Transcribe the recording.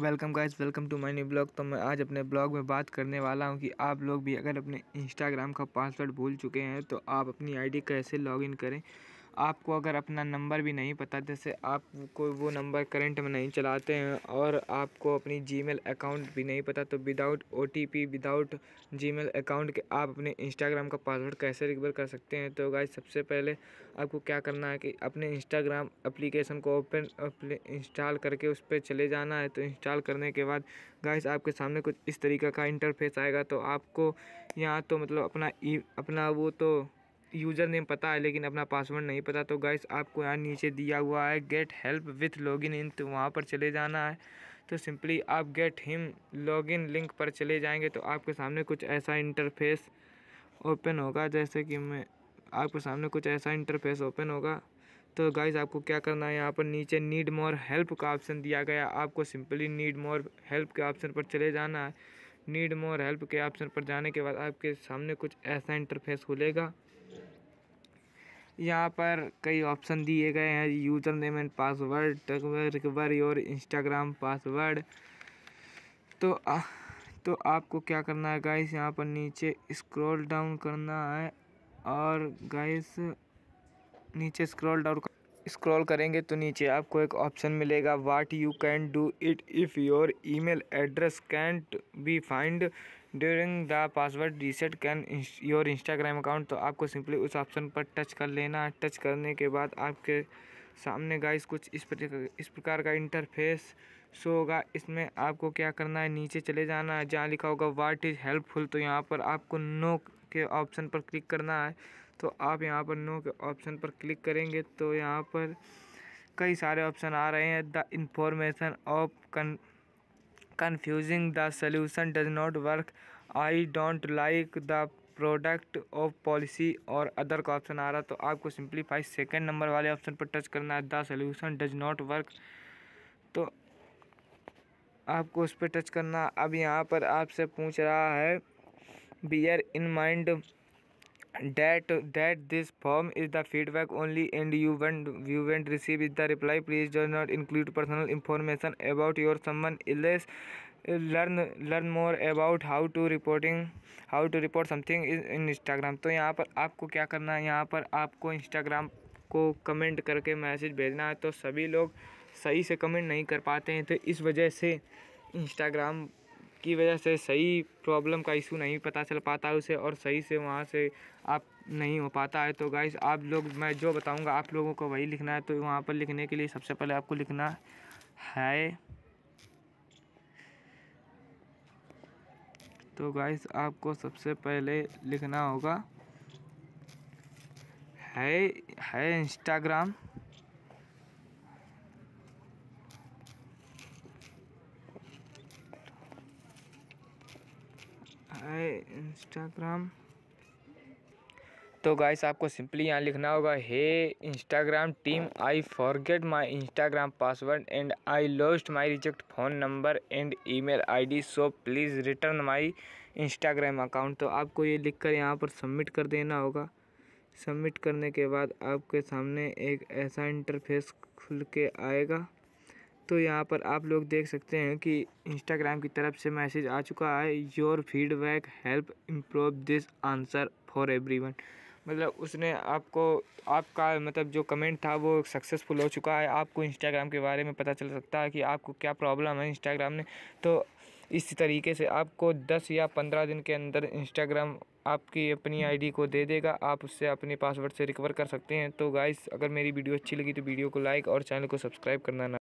welcome guys welcome to my new blog तो मैं आज अपने ब्लॉग में बात करने वाला हूं कि आप लोग भी अगर अपने इंस्टाग्राम का पासवर्ड भूल चुके हैं तो आप अपनी आईडी कैसे लॉगिन करें आपको अगर अपना नंबर भी नहीं पता जैसे आप कोई वो नंबर करंट में नहीं चलाते हैं और आपको अपनी जीमेल अकाउंट भी नहीं पता तो without O T P without Gmail account के आप अपने इंस्टाग्राम का पासवर्ड कैसे रिकवर कर सकते हैं तो गाय सबसे पहले आपको क्या करना है कि अपने इंस्टाग्राम अप्लीकेशन को ओपन इंस्टॉल करके उस पर चले जाना है तो इंस्टॉल करने के बाद गाइस आपके सामने कुछ इस तरीका का इंटरफेस आएगा तो आपको यहाँ तो मतलब अपना ई e, अपना वो तो यूज़र नेम पता है लेकिन अपना पासवर्ड नहीं पता तो गाइस आपको यहाँ नीचे दिया हुआ है get help with login in तो वहाँ पर चले जाना है तो सिंपली आप गेट हिम लॉगिन लिंक पर चले जाएंगे तो आपके सामने कुछ ऐसा इंटरफेस ओपन होगा जैसे कि मैं आपके सामने कुछ ऐसा इंटरफेस ओपन होगा तो गाइस आपको क्या करना है यहाँ पर नीचे नीड मोर हेल्प का ऑप्शन दिया गया आपको सिंपली नीड मोर हेल्प के ऑप्शन पर चले जाना है नीड मोर हेल्प के ऑप्शन पर जाने के बाद आपके सामने कुछ ऐसा इंटरफेस खुलेगा यहाँ पर कई ऑप्शन दिए गए हैं username and password recovery और इंस्टाग्राम पासवर्ड तो आ, तो आपको क्या करना है गाइस यहाँ पर नीचे स्क्रॉल डाउन करना है और गाइस नीचे स्क्रॉल डाउन स्क्रॉल करेंगे तो नीचे आपको एक ऑप्शन मिलेगा what you can do it if your email address can't be find during the password reset can your Instagram account तो आपको सिंपली उस ऑप्शन पर टच कर लेना है टच करने के बाद आपके सामने गाइस कुछ इस प्रकार इस प्रकार का इंटरफेस शो होगा इसमें आपको क्या करना है नीचे चले जाना है जहाँ लिखा होगा वाट इज़ हेल्पफुल तो यहाँ पर आपको नो के ऑप्शन पर क्लिक करना है तो आप यहाँ पर नो के ऑप्शन पर क्लिक करेंगे तो यहाँ पर कई सारे ऑप्शन आ रहे हैं the information of con confusing the solution does not work I don't like the product of policy और अदर का ऑप्शन आ रहा तो आपको सिंप्लीफाई सेकेंड नंबर वाले ऑप्शन पर टच करना है the solution does not work तो आपको उस पर टच करना अब यहाँ पर आपसे पूछ रहा है bear in mind that that this form is the feedback only and you won't you won't receive is the reply please do not include personal information about your someone unless learn learn more about how to reporting how to report something in instagram तो यहाँ पर आपको क्या करना है यहाँ पर आपको instagram को कमेंट करके मैसेज भेजना है तो सभी लोग सही से कमेंट नहीं कर पाते हैं तो इस वजह से इंस्टाग्राम की वजह से सही प्रॉब्लम का इशू नहीं पता चल पाता उसे और सही से वहाँ से आप नहीं हो पाता है तो गाइस आप लोग मैं जो बताऊँगा आप लोगों को वही लिखना है तो वहाँ पर लिखने के लिए सबसे पहले आपको लिखना है तो गाइस आपको सबसे पहले लिखना होगा है है इंस्टाग्राम है इंस्टाग्राम तो गाइस आपको सिंपली यहाँ लिखना होगा hey Instagram team I forget my Instagram password and I lost my reject phone number and email ID so please return my Instagram account तो आपको ये लिखकर यहाँ पर सबमिट कर देना होगा सबमिट करने के बाद आपके सामने एक ऐसा इंटरफेस खुल के आएगा तो यहाँ पर आप लोग देख सकते हैं कि इंस्टाग्राम की तरफ से मैसेज आ चुका है your feedback help improve this answer for every मतलब उसने आपको आपका मतलब जो कमेंट था वो सक्सेसफुल हो चुका है आपको इंस्टाग्राम के बारे में पता चल सकता है कि आपको क्या प्रॉब्लम है इंस्टाग्राम में तो इस तरीके से आपको दस या पंद्रह दिन के अंदर इंस्टाग्राम आपकी अपनी आईडी को दे देगा आप उससे अपने पासवर्ड से रिकवर कर सकते हैं तो गाइस अगर मेरी वीडियो अच्छी लगी तो वीडियो को लाइक और चैनल को सब्सक्राइब करना ना